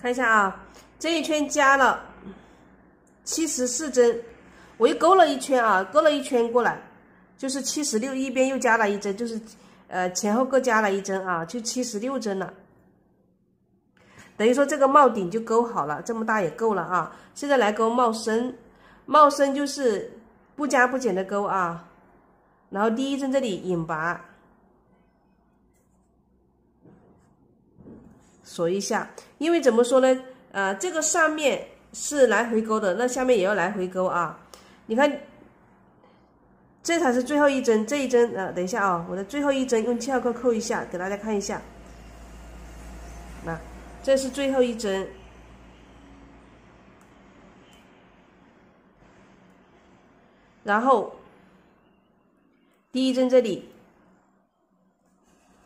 看一下啊，这一圈加了七十四针，我又勾了一圈啊，勾了一圈过来就是七十六，一边又加了一针，就是呃前后各加了一针啊，就七十六针了。等于说这个帽顶就勾好了，这么大也够了啊。现在来勾帽身，帽身就是不加不减的勾啊，然后第一针这里引拔。锁一下，因为怎么说呢？呃，这个上面是来回勾的，那下面也要来回勾啊。你看，这才是最后一针，这一针呃，等一下啊，我的最后一针用记号扣扣一下，给大家看一下。那这是最后一针，然后第一针这里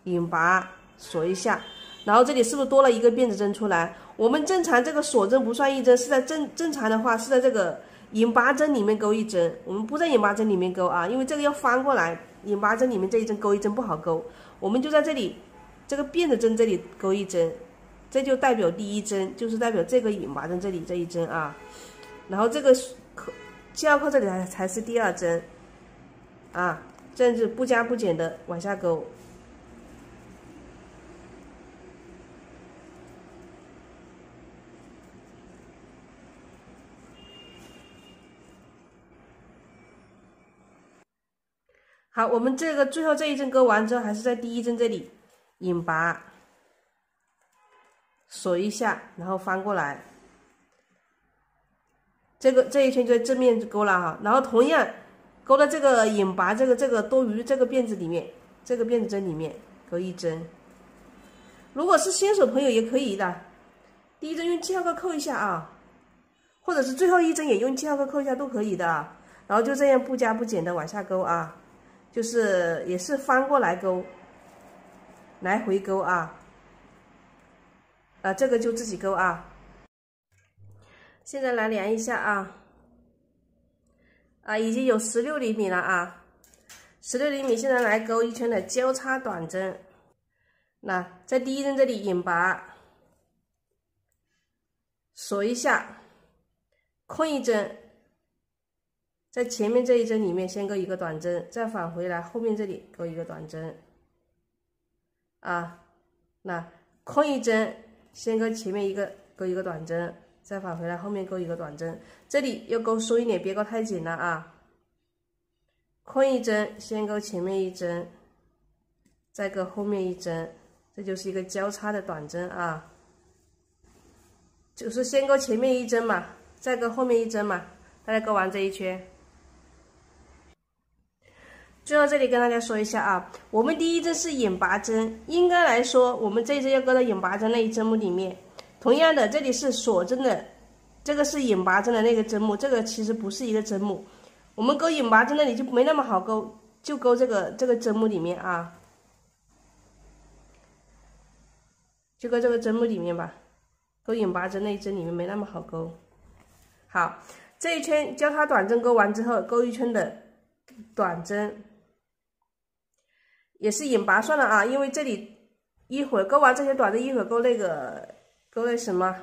引拔锁一下。然后这里是不是多了一个辫子针出来？我们正常这个锁针不算一针，是在正正常的话是在这个引拔针里面勾一针。我们不在引拔针里面勾啊，因为这个要翻过来，引拔针里面这一针勾一针不好勾，我们就在这里这个辫子针这里勾一针，这就代表第一针，就是代表这个引拔针这里这一针啊。然后这个扣记号扣这里才才是第二针啊，这样子不加不减的往下勾。好，我们这个最后这一针钩完之后，还是在第一针这里引拔锁一下，然后翻过来，这个这一圈就在正面就钩了哈。然后同样钩到这个引拔这个这个多余这个辫子里面，这个辫子针里面钩一针。如果是新手朋友也可以的，第一针用记号扣扣一下啊，或者是最后一针也用记号扣扣一下都可以的。然后就这样不加不减的往下钩啊。就是也是翻过来钩，来回钩啊，呃，这个就自己钩啊。现在来量一下啊，啊，已经有十六厘米了啊，十六厘米。现在来钩一圈的交叉短针，那在第一针这里引拔，锁一下，空一针。在前面这一针里面先钩一个短针，再返回来后面这里钩一个短针。啊，那空一针，先钩前面一个，钩一个短针，再返回来后面钩一个短针。这里要钩松一点，别钩太紧了啊。空一针，先钩前面一针，再钩后面一针，这就是一个交叉的短针啊。就是先钩前面一针嘛，再钩后面一针嘛，大家钩完这一圈。最后这里跟大家说一下啊，我们第一针是引拔针，应该来说我们这一针要勾到引拔针那一针目里面。同样的，这里是锁针的，这个是引拔针的那个针目，这个其实不是一个针目。我们勾引拔针那里就没那么好勾，就勾这个这个针目里面啊，就勾这个针目里面吧。勾引拔针那一针里面没那么好勾。好，这一圈交它短针勾完之后，勾一圈的短针。也是引拔算了啊，因为这里一会儿钩完这些短针，一会儿钩那个钩那什么，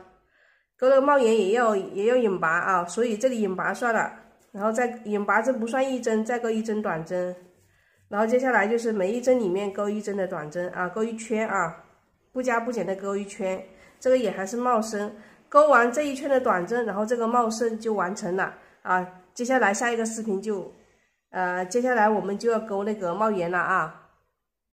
钩那个帽檐也要也要引拔啊，所以这里引拔算了，然后再引拔针不算一针，再钩一针短针，然后接下来就是每一针里面钩一针的短针啊，钩一圈啊，不加不减的钩一圈，这个也还是帽身，钩完这一圈的短针，然后这个帽身就完成了啊，接下来下一个视频就，呃，接下来我们就要勾那个帽檐了啊。